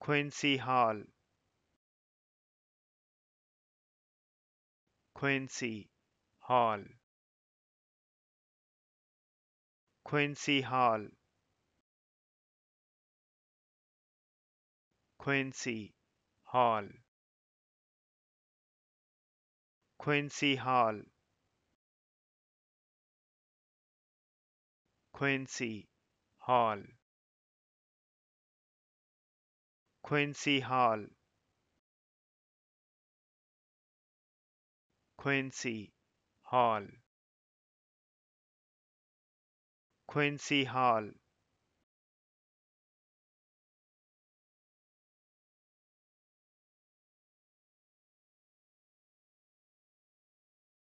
Quincy Hall Quincy Hall Quincy Hall Quincy Hall Quincy Hall Quincy Hall Quincy Hall Quincy Hall Quincy Hall